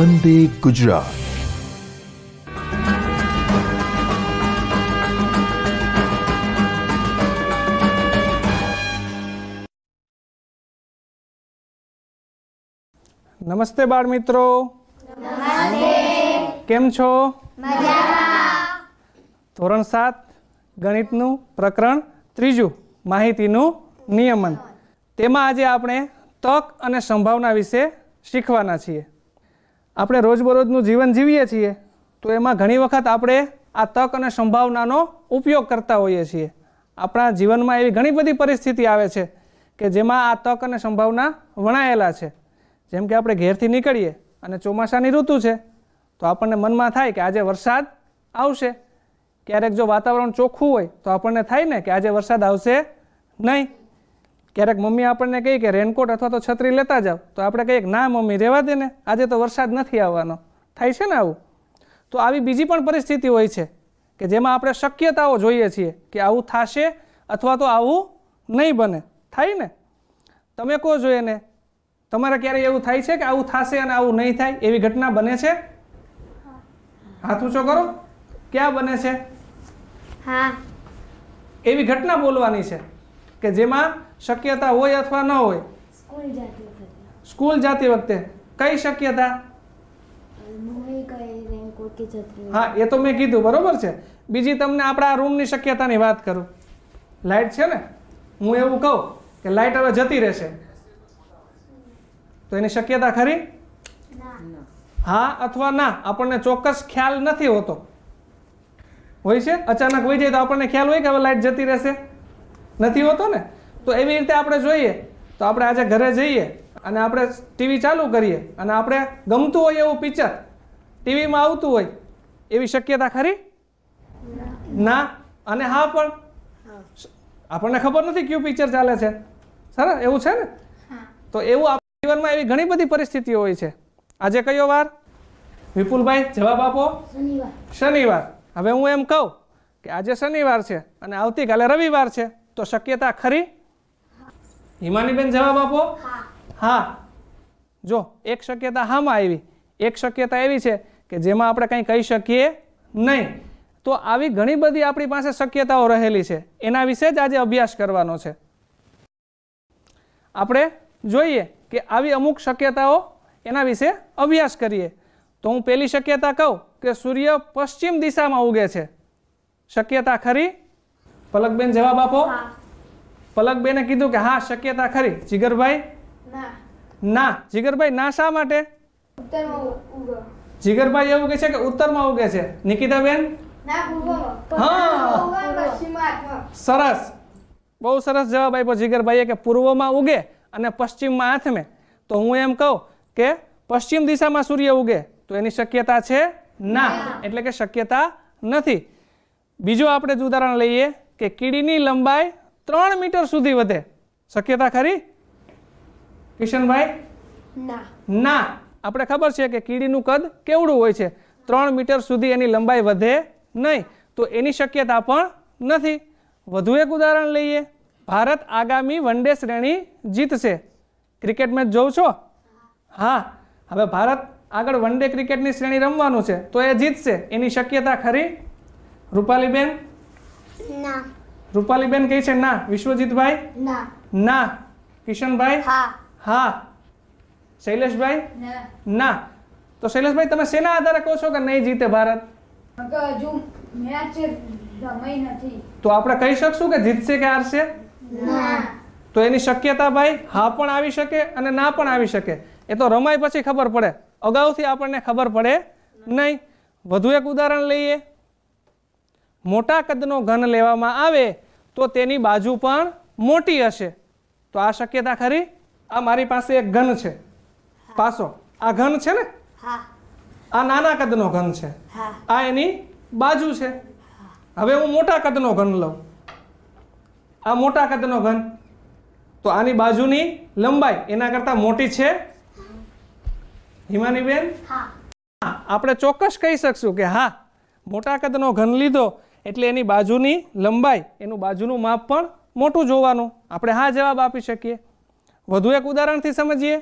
વંદે ગુજરાત નમસ્તે બાળ મિત્રો કેમ છો ધોરણ સાત ગણિતનું પ્રકરણ ત્રીજું માહિતીનું નિયમન તેમાં આજે આપણે તક અને સંભાવના વિશે શીખવાના છીએ આપણે રોજબરોજનું જીવન જીવીએ છીએ તો એમાં ઘણી વખત આપણે આ તક અને સંભાવનાનો ઉપયોગ કરતા હોઈએ છીએ આપણા જીવનમાં એવી ઘણી બધી પરિસ્થિતિ આવે છે કે જેમાં આ તક અને સંભાવના વણાયેલા છે જેમ કે આપણે ઘેરથી નીકળીએ અને ચોમાસાની ઋતુ છે તો આપણને મનમાં થાય કે આજે વરસાદ આવશે ક્યારેક જો વાતાવરણ ચોખ્ખું હોય તો આપણને થાય ને કે આજે વરસાદ આવશે નહીં ક્યારેક મમ્મી આપણને કહે કે રેનકોટ અથવા તો છત્રી લેતા જાઓ તો આપણે કહીએ ના મમ્મી રહેવા દે ને આજે તો વરસાદ નથી આવવાનો થાય છે ને આવું તો આવી બીજી પણ પરિસ્થિતિ હોય છે કે જેમાં આપણે શક્યતાઓ જોઈએ છીએ કે આવું થશે અથવા તો આવું નહીં બને થાય ને તમે કહો જોઈએ એને તમારે ક્યારેય એવું થાય છે કે આવું થશે અને આવું નહીં થાય એવી ઘટના બને છે હાથ ઊંચો કરો ક્યાં બને છે એવી ઘટના બોલવાની છે કે જેમાં શક્યતા હોય અથવા ન હોય સ્કૂલ જતી વખતે કઈ શક્યતા હા એ તો મેં કીધું બરોબર છે બીજી તમને આપણા રૂમની શક્યતાની વાત કરું લાઇટ છે ને હું એવું કહું કે લાઇટ હવે જતી રહેશે તો એની શક્યતા ખરી હા અથવા ના આપણને ચોક્કસ ખ્યાલ નથી હોતો હોય છે અચાનક વહી જાય તો આપણને ખ્યાલ હોય કે હવે લાઇટ જતી રહેશે નથી હોતો ને તો એવી રીતે આપણે જોઈએ તો આપણે આજે ઘરે જઈએ અને આપણે ટીવી ચાલુ કરીએ અને આપણે ગમતું હોય એવું પિક્ચર ટીવીમાં આવતું હોય એવી શક્યતા ખરી ના અને હા પણ આપણને ખબર નથી કયું પિક્ચર ચાલે છે સરસ એવું છે ને તો એવું આપણા જીવનમાં એવી ઘણી બધી પરિસ્થિતિઓ હોય છે આજે કયો વાર વિપુલભાઈ જવાબ આપો શનિવાર હવે હું એમ કહું કે આજે શનિવાર છે અને આવતીકાલે રવિવાર છે તો શક્યતા ખરી હિમાનીબેન જવાબ આપો હા જો એક શક્યતા હામાં આવી એક શક્યતા એવી છે કે જેમાં આપણે કંઈ કહી શકીએ નહીં તો આવી ઘણી બધી આપણી પાસે શક્યતાઓ રહેલી છે એના વિશે જ આજે અભ્યાસ કરવાનો છે આપણે જોઈએ કે આવી અમુક શક્યતાઓ એના વિશે અભ્યાસ કરીએ તો હું પહેલી શક્યતા કહું કે સૂર્ય પશ્ચિમ દિશામાં ઉગે છે શક્યતા ખરી પલકબેન જવાબ આપો પલકબેને કીધું કે હા શક્યતા ખરી જીગરભાઈ ના જીગરભાઈ ના શા માટે જીગરભાઈ એવું કહે છે કે ઉત્તરમાં ઉગે છે નિકિતાબેન સરસ બહુ સરસ જવાબ આપ્યો જીગરભાઈએ કે પૂર્વમાં ઉગે અને પશ્ચિમમાં આથમે તો હું એમ કહું કે પશ્ચિમ દિશામાં સૂર્ય ઉગે તો એની શક્યતા છે ના એટલે કે શક્યતા નથી બીજું આપણે જ ઉદાહરણ લઈએ કે કીડીની લંબાઈ ત્રણ મીટર સુધી વધે શક્યતા ખરી કિશનભાઈ ના આપણે ખબર છે કે કીડીનું કદ કેવડું હોય છે ત્રણ મીટર સુધી એની લંબાઈ વધે નહીં તો એની શક્યતા પણ નથી વધુ એક ઉદાહરણ લઈએ ભારત આગામી વન ડે શ્રેણી જીતશે ક્રિકેટ મેચ જોઉં છો હા હવે ભારત આગળ વન ડે ક્રિકેટની શ્રેણી રમવાનું છે તો એ જીતશે એની શક્યતા ખરી રૂપાલીબેન ના રૂપાલીબેન કહે છે ના વિશ્વજીતભાઈ ના કિશનભાઈ હા શૈલેષભાઈ ના તો શૈલેષભાઈ તમે શેના આધારે કહો છો કે નહીં જીતે ભારત તો આપણે કહી શકશું કે જીતશે કે હારશે તો એની શક્યતા ભાઈ હા પણ આવી શકે અને ના પણ આવી શકે એ તો રમાય પછી ખબર પડે અગાઉથી આપણને ખબર પડે નહીં વધુ એક ઉદાહરણ લઈએ મોટા કદનો ઘન લેવામાં આવે તો તેની બાજુ પણ મોટી હશે તો આ શક્યતા ખરી આ મારી પાસે એક ઘન છે પાસો આ ઘન છે ને આ નાના કદનો ઘન છે આ એની બાજુ છે હવે હું મોટા કદનો ઘન લઉં આ મોટા કદનો ઘન તો આની બાજુની લંબાઈ એના કરતાં મોટી છે હિમાનીબેન આપણે ચોક્કસ કહી શકશું કે હા મોટા કદનો ઘન લીધો એટલે એની બાજુની લંબાઈ એનું બાજુનું માપ પણ મોટું જોવાનું આપણે હા જવાબ આપી શકીએ વધુ એક ઉદાહરણથી સમજીએ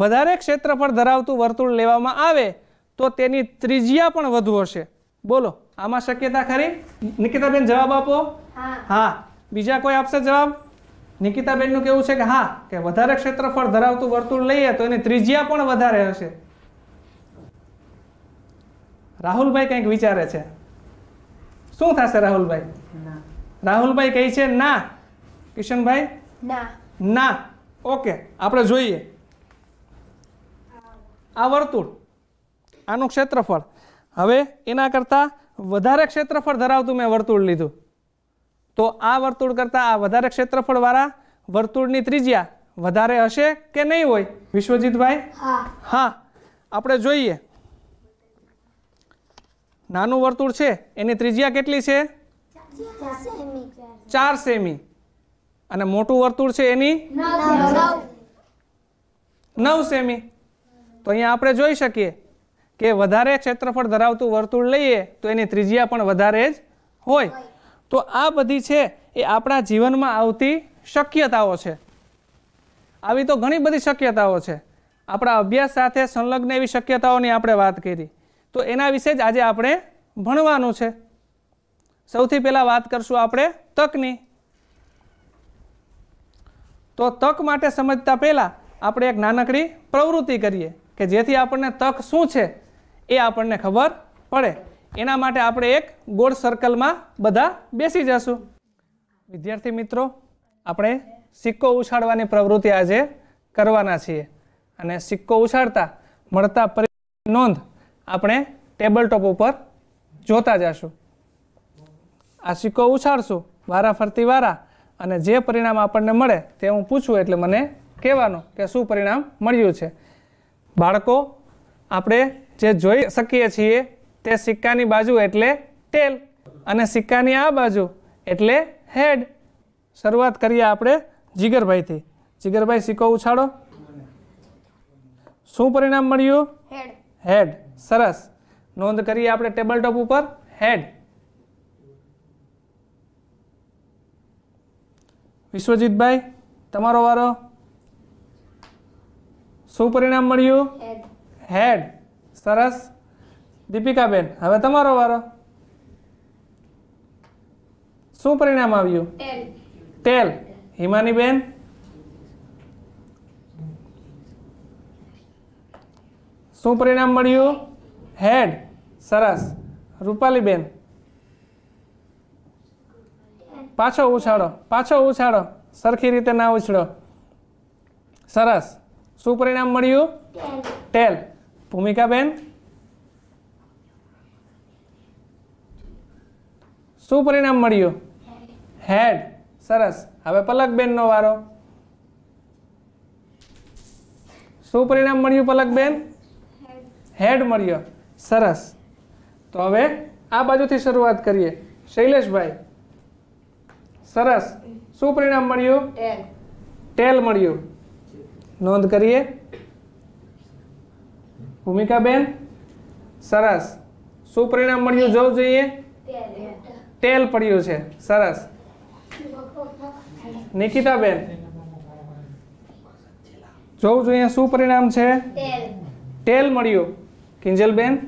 વધારે ક્ષેત્રફળ ધરાવતું વર્તુળ લેવામાં આવે તો તેની ત્રિજ્યા પણ વધુ હશે બોલો આમાં શક્યતા ખરી નિકિતાબેન જવાબ આપો હા બીજા કોઈ આપશે જવાબ નિકિતાબેનનું કેવું છે કે હા કે વધારે ક્ષેત્રફળ ધરાવતું વર્તુળ લઈએ તો એની ત્રિજ્યા પણ વધારે હશે રાહુલભાઈ કંઈક વિચારે છે શું થશે રાહુલભાઈ રાહુલભાઈ કહે છે ના કિશનભાઈ ના ઓકે આપણે જોઈએ આ વર્તુળ આનું ક્ષેત્રફળ હવે એના કરતાં વધારે ક્ષેત્રફળ ધરાવતું મેં વર્તુળ લીધું તો આ વર્તુળ કરતાં આ વધારે ક્ષેત્રફળવાળા વર્તુળની ત્રિજ્યા વધારે હશે કે નહીં હોય વિશ્વજીતભાઈ હા આપણે જોઈએ નાનું વર્તુળ છે એની ત્રિજ્યા કેટલી છે ચાર સેમી અને મોટું વર્તુળ છે એની નવ સેમી તો અહીંયા આપણે જોઈ શકીએ કે વધારે ક્ષેત્રફળ ધરાવતું વર્તુળ લઈએ તો એની ત્રિજ્યા પણ વધારે જ હોય તો આ બધી છે એ આપણા જીવનમાં આવતી શક્યતાઓ છે આવી તો ઘણી બધી શક્યતાઓ છે આપણા અભ્યાસ સાથે સંલગ્ન એવી શક્યતાઓની આપણે વાત કરી તો એના વિશે જ આજે આપણે ભણવાનું છે સૌથી પહેલાં વાત કરશું આપણે તકની તો તક માટે સમજતા પહેલાં આપણે એક નાનકડી પ્રવૃત્તિ કરીએ કે જેથી આપણને તક શું છે એ આપણને ખબર પડે એના માટે આપણે એક ગોળ સર્કલમાં બધા બેસી જશું વિદ્યાર્થી મિત્રો આપણે સિક્કો ઉછાળવાની પ્રવૃત્તિ આજે કરવાના છીએ અને સિક્કો ઉછાળતા મળતા પરિ નોંધ આપણે ટેબલ ટોપ ઉપર જોતા જશું આ સિક્કો ઉછાળશું વારા ફરતી વારા અને જે પરિણામ આપણને મળે તે હું પૂછું એટલે મને કહેવાનું કે શું પરિણામ મળ્યું છે બાળકો આપણે જે જોઈ શકીએ છીએ તે સિક્કાની બાજુ એટલે ટેલ અને સિક્કાની આ બાજુ એટલે હેડ શરૂઆત કરીએ આપણે જીગરભાઈથી જીગરભાઈ સિક્કો ઉછાળો શું પરિણામ મળ્યું હેડ હેડ સરસ નોંધ કરીએ આપણે ટેબલ ટોપ ઉપર હેડ વિશ્વજીતભાઈ તમારો વારો શું પરિણામ મળ્યું હેડ સરસ દીપિકાબેન હવે તમારો વારો શું પરિણામ આવ્યું ટેલ હિમાનીબેન શું પરિણામ મળ્યું હેડ સરસ રૂપાલીબેન પાછો ઉછાળો પાછો ઉછાળો સરખી રીતે ના ઉછળો સરસ શું પરિણામ મળ્યું ટેલ ભૂમિકાબેન શું પરિણામ મળ્યું હેડ સરસ હવે પલકબેનનો વારો શું પરિણામ મળ્યું પલકબેન હેડ મળ્યો સરસ તો હવે આ બાજુથી શરૂઆત કરીએ શૈલેષભાઈ સરસ શું પરિણામ મળ્યું ટેલ મળ્યું નોંધ કરીએ ભૂમિકાબેન સરસ શું પરિણામ મળ્યું જવું જોઈએ ટેલ પડ્યું છે સરસ નિકિતાબેન જોવું જોઈએ શું પરિણામ છે ટેલ મળ્યું કિંજલબેન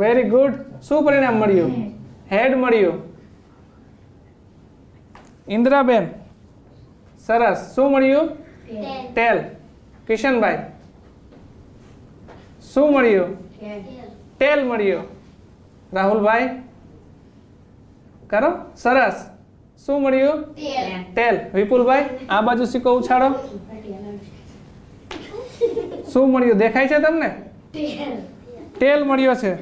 વેરી ગુડ શું પરિણામ મળ્યું હેડ મળ્યું ઇન્દ્રાબેન સરસ શું મળ્યું ટેલ કિશનભાઈ શું મળ્યું ટેલ મળ્યું રાહુલભાઈ કરો સરસ શું મળ્યું ટેલ વિપુલભાઈ આ બાજુ સિક્કો ઉછાળો શું મળ્યું દેખાય છે તમને તેલ મળ્યો છે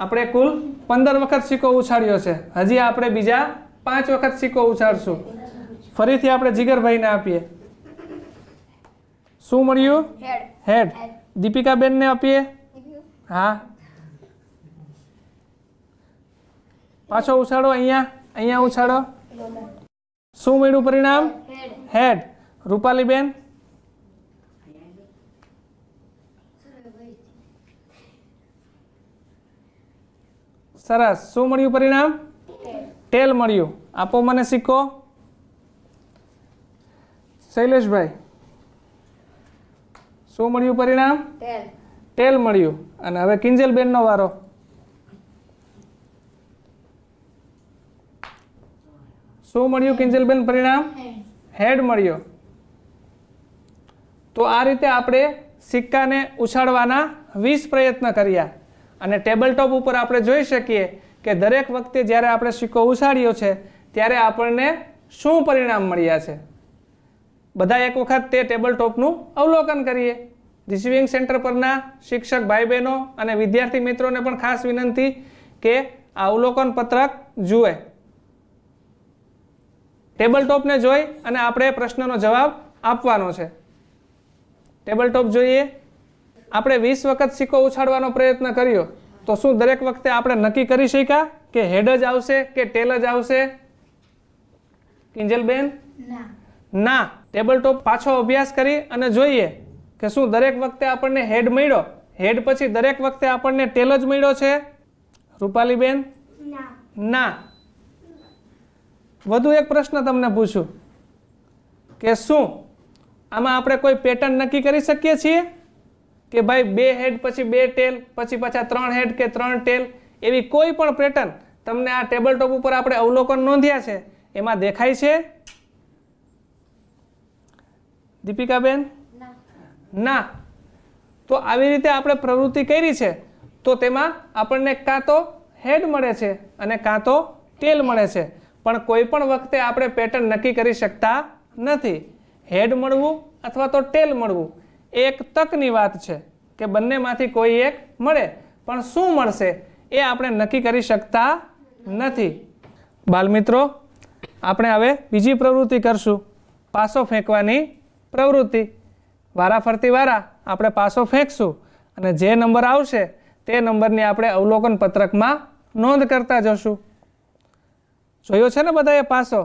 આપણે કુલ પંદર વખત સિક્કો ઉછાળ્યો છે હજી આપણે બીજા પાંચ વખત સિક્કો ઉછાળશું ફરીથી આપણે જીગરભાઈને આપીએ શું મળ્યું હેડ દીપિકાબેનને આપીએ હા પાછો ઉછાળો અહીંયા અહીંયા ઉછાળો શું મળ્યું પરિણામ હેડ રૂપાલીબેન સરસ શું મળ્યું પરિણામ ટેલ મળ્યું આપો મને સિક્કો શૈલેષભાઈ શું મળ્યું પરિણામ ટેલ મળ્યું અને હવે કિંજલબેનનો વારો શું મળ્યું કિંજલબેન પરિણામ હેડ મળ્યો તો આ રીતે આપણે સિક્કાને ઉછાળવાના વીસ પ્રયત્ન કર્યા અને ટેબલ ટોપ ઉપર આપણે જોઈ શકીએ કે દરેક વખતે જ્યારે આપણે સિક્કો ઉછાળ્યો છે ત્યારે આપણને શું પરિણામ મળ્યા છે બધા એક વખત તે ટેબલ ટોપનું અવલોકન કરીએ રિસીવિંગ સેન્ટર પરના શિક્ષક ભાઈ બહેનો અને વિદ્યાર્થી મિત્રોને પણ ખાસ વિનંતી કે આ અવલોકન પત્રક જુએ ટેબલ ટોપને જોઈ અને આપણે પ્રશ્નનો જવાબ આપવાનો છે ટેબલ ટોપ જોઈએ આપણે વીસ વખત સિક્કો ઉછાળવાનો પ્રયત્ન કર્યો તો શું દરેક વખતે આપણે નક્કી કરી શક્યા કે હેડ જ આવશે કે ટેલ જ આવશે કિંજલબેન ના ટેબલ ટોપ પાછો અભ્યાસ કરી અને જોઈએ કે શું દરેક વખતે આપણને હેડ મળ્યો હેડ પછી દરેક વખતે આપણને ટેલ જ મળ્યો છે રૂપાલીબેન ના વધુ એક પ્રશ્ન તમને પૂછું કે શું આમાં આપણે કોઈ પેટર્ન નક્કી કરી શકીએ છીએ કે ભાઈ બે હેડ પછી બે ટેલ પછી પાછા ત્રણ હેડ કે ત્રણ ટેલ એવી કોઈ પણ પેટર્ન તમને આ ટેબલ ટોપ ઉપર આપણે અવલોકન નોંધ્યા છે એમાં દેખાય છે દીપિકાબેન ના તો આવી રીતે આપણે પ્રવૃત્તિ કરી છે તો તેમાં આપણને કાં તો હેડ મળે છે અને કાં તો ટેલ મળે છે પણ કોઈ પણ વખતે આપણે પેટર્ન નક્કી કરી શકતા નથી હેડ મળવું અથવા તો ટેલ મળવું એક તકની વાત છે કે બંનેમાંથી કોઈ એક મળે પણ શું મળશે એ આપણે નક્કી કરી શકતા નથી બાલમિત્રો આપણે હવે બીજી પ્રવૃત્તિ કરશું પાસો ફેંકવાની પ્રવૃત્તિ વારાફરતી વારા આપણે પાસો ફેંકશું અને જે નંબર આવશે તે નંબરની આપણે અવલોકન પત્રકમાં નોંધ કરતા જશું જોયો છે ને બધાએ પાસો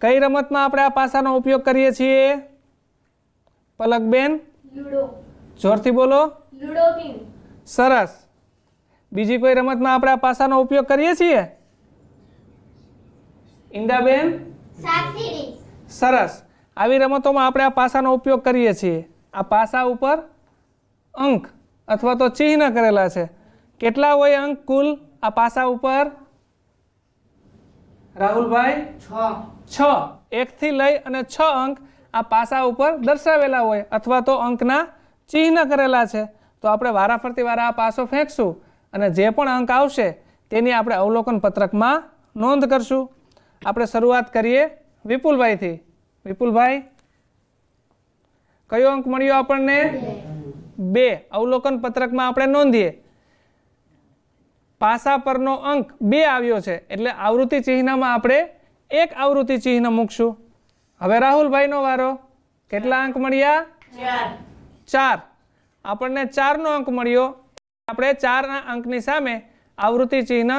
કઈ રમતમાં આપણે આ પાસાનો ઉપયોગ કરીએ છીએ પલકબેન જોરથી બોલો સરસ બીજી કોઈ રમતમાં આપણે આ પાસાનો ઉપયોગ કરીએ છીએ ઇન્દાબેન સરસ આવી રમતોમાં આપણે આ પાસાનો ઉપયોગ કરીએ છીએ આ પાસા ઉપર અંક અથવા તો ચિહ્ન કરેલા છે કેટલા હોય અંક કુલ આ પાસા ઉપર રાહુલભાઈ છ એકથી લઈ અને છ અંક આ પાસા ઉપર દર્શાવેલા હોય અથવા તો અંકના ચિહ્ન કરેલા છે તો આપણે વારાફરતી વારા આ પાસો ફેંકશું અને જે પણ અંક આવશે તેની આપણે અવલોકન પત્રકમાં નોંધ કરશું આપણે શરૂઆત કરીએ વિપુલભાઈથી વિપુલભાઈ કયો અંક મળ્યો આપણને બે અવલોકન પત્રકમાં આપણે નોંધીએ પાસા પરનો અંક બે આવ્યો છે એટલે આવૃત્તિ ચિહ્નમાં આપણે એક આવૃત્તિ ચિહ્ન મૂકશું હવે રાહુલભાઈનો વારો કેટલા અંક મળ્યા ચાર આપણને ચારનો અંક મળ્યો આપણે ચારના અંકની સામે આવૃત્તિ ચિહ્ન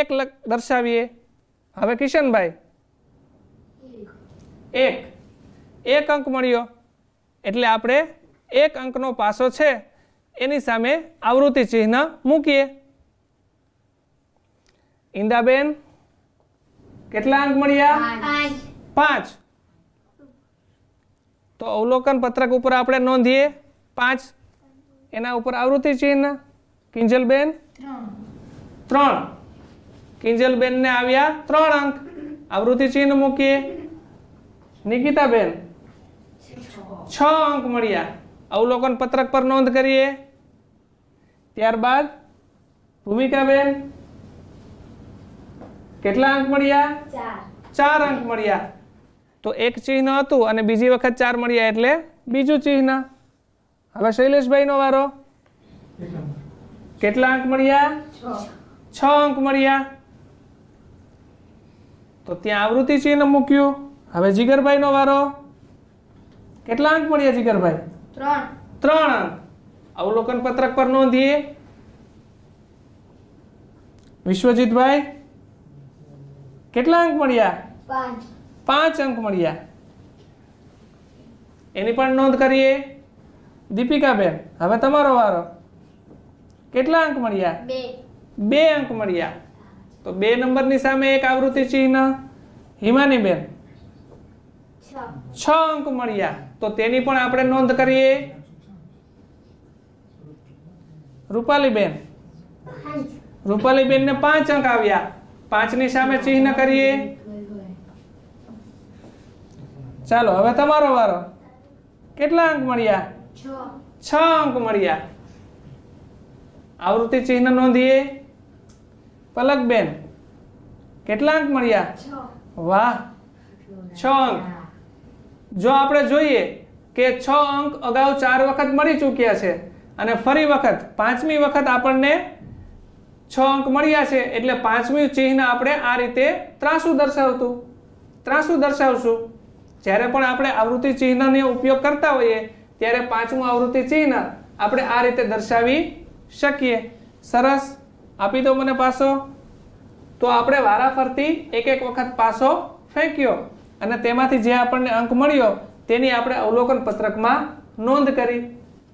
એક દર્શાવીએ હવે કિશનભાઈ એક એક અંક મળ્યો એટલે આપણે એક અંકનો પાસો છે એની સામે આવૃત્તિ ચિહ્ન મૂકીએ ઇન્દાબેન કેટલા અંક મળ્યા પાંચ તો અવલોકન પત્રક ઉપર આપણે નોંધીએ પાંચ એના ઉપર આવૃત્તિ ચિહ્ન કિંજલબેન ત્રણ કિંજલબેનને આવ્યા ત્રણ અંક આવૃત્તિ ચિહ્ન મૂકીએ નિકિતાબેન છ અંક મળ્યા અવલોકન પત્રક પર નોંધ કરીએ ત્યારબાદ ભૂમિકાબેન કેટલા અંક મળ્યા ચાર અંક મળ્યા તો એક ચિહ્ન હતું અને બીજી વખત ચાર મળ્યા એટલે બીજું ચિહ્ન હવે શૈલેષભાઈનો વારો કેટલા અંક મળ્યા છ અંક મળ્યા તો ત્યાં આવૃત્તિ ચિહ્ન મૂક્યું હવે નો વારો કેટલા અંક મળ્યા જીગરભાઈ ત્રણ ત્રણ અંક અવલોકન પત્રક પર નોંધીએ વિશ્વજીતભાઈ કેટલા અંક મળ્યા પાંચ પાંચ અંક મળ્યા એની પણ નોંધ કરીએ દીપિકાબેન હવે તમારો વારો કેટલા અંક મળ્યા બે અંક મળ્યા તો બે નંબરની સામે એક આવૃત્તિ ચિહ્ન હિમાનીબેન છ અંક મળ્યા તો તેની પણ આપણે નોંધ કરીએ રૂપાલીબેન રૂપાલીબેન ને પાંચ અંક આવ્યા પાંચની સામે ચિહ્ન કરીએ ચાલો હવે તમારો વારો કેટલા અંક મળ્યા છ અંક મળ્યા આવૃત્તિ ચિહ્ન નોંધીએ પલકબેન કેટલા અંક મળ્યા વાહ છ અંક જો આપણે જોઈએ કે છ અંક અગાઉ ચાર વખત મળી ચૂક્યા છે અને ફરી વખત પાંચમી વખત આપણને છ અંક મળ્યા છે એટલે પાંચમી ચિહ્ન આપણે આ રીતે ત્રાસુ દર્શાવતું ત્રાસુ દર્શાવશું જ્યારે પણ આપણે આવૃત્તિ ચિહ્નનો ઉપયોગ કરતા હોઈએ ત્યારે પાંચમું આવૃત્તિ ચિહ્ન આપણે આ રીતે દર્શાવી શકીએ સરસ આપી દો મને પાસો તો આપણે વારાફરતી એક એક વખત પાસો ફેંક્યો અને તેમાંથી જે આપણને અંક મળ્યો તેની આપણે અવલોકન પત્રકમાં નોંધ કરી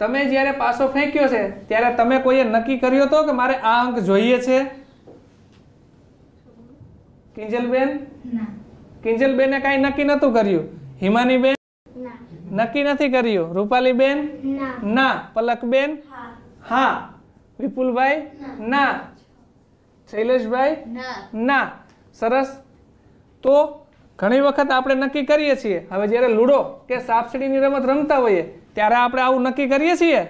તમે જ્યારે પાસો ફેંક્યો છે ત્યારે તમે કોઈએ નક્કી કર્યો હતો કે મારે આ અંક જોઈએ છે કિંજલબેન કિંજલબેને કાંઈ નક્કી નહોતું કર્યું હિમાનીબેન નક્કી નથી કર્યું રૂપાલીબેન ના પલકબેન હા વિપુલભાઈ ના શૈલેષભાઈ ના સરસ તો ઘણી વખત આપણે નક્કી કરીએ છીએ હવે જ્યારે લૂડો કે સાપસીડીની રમત રમતા હોઈએ ત્યારે આપણે આવું નક્કી કરીએ છીએ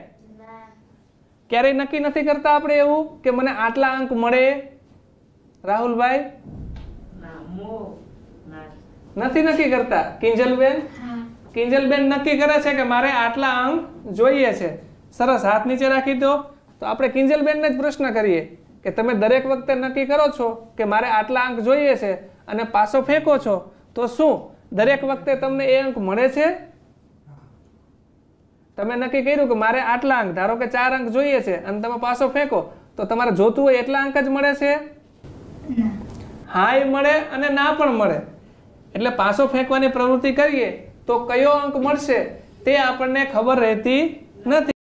ક્યારેય નક્કી નથી કરતા આપણે એવું કે મને આટલા અંક મળે રાહુલભાઈ નથી નક્કી કરતા કિંજલબેન કિંજલબેન નક્કી કરે છે કે મારે આટલા અંક જોઈએ છે સરસ હાથ નીચે રાખી દો તો આપણે કિંજલબેનને જ પ્રશ્ન કરીએ કે તમે દરેક વખતે નક્કી કરો છો કે મારે આટલા અંક જોઈએ છે અને પાસો ફેંકો છો તો શું દરેક વખતે તમને એ અંક મળે છે તમે નક્કી કર્યું કે મારે આટલા અંક ધારો કે ચાર અંક જોઈએ છે અને તમે પાસો ફેંકો તો તમારે જોતું હોય એટલા અંક જ મળે છે હાય મળે અને ના પણ મળે એટલે પાસો ફેંકવાની પ્રવૃત્તિ કરીએ તો કયો અંક મળશે તે આપણને ખબર રહેતી નથી